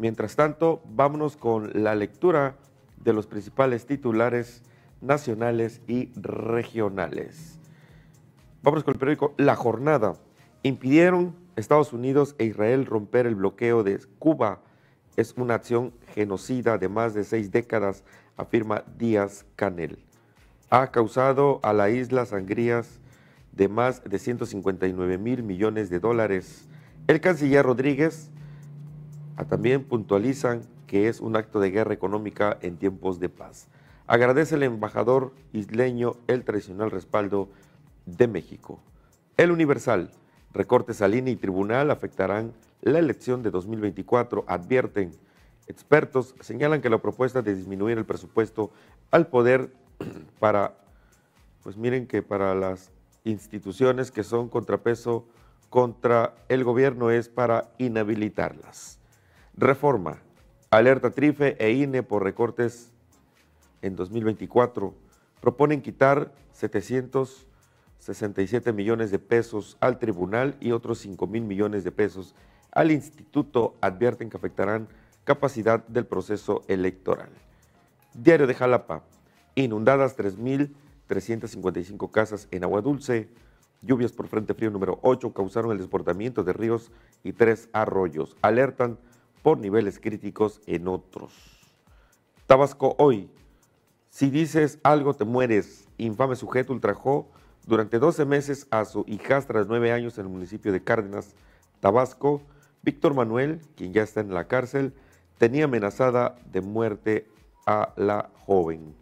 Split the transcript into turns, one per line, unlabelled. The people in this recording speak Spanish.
Mientras tanto, vámonos con la lectura de los principales titulares nacionales y regionales. Vamos con el periódico La Jornada. Impidieron Estados Unidos e Israel romper el bloqueo de Cuba. Es una acción genocida de más de seis décadas, afirma Díaz Canel. Ha causado a la isla sangrías de más de 159 mil millones de dólares. El canciller Rodríguez Ah, también puntualizan que es un acto de guerra económica en tiempos de paz. Agradece el embajador isleño el tradicional respaldo de México. El Universal. Recortes a línea y tribunal afectarán la elección de 2024, advierten. Expertos señalan que la propuesta de disminuir el presupuesto al poder para, pues miren que para las instituciones que son contrapeso contra el gobierno es para inhabilitarlas. Reforma, alerta Trife e INE por recortes en 2024. Proponen quitar 767 millones de pesos al tribunal y otros 5 mil millones de pesos al instituto. Advierten que afectarán capacidad del proceso electoral. Diario de Jalapa, inundadas 3.355 casas en agua dulce. Lluvias por Frente Frío número 8 causaron el desbordamiento de ríos y tres arroyos. Alertan por niveles críticos en otros. Tabasco hoy. Si dices algo te mueres. Infame sujeto ultrajó durante 12 meses a su hijastra de 9 años en el municipio de Cárdenas, Tabasco. Víctor Manuel, quien ya está en la cárcel, tenía amenazada de muerte a la joven.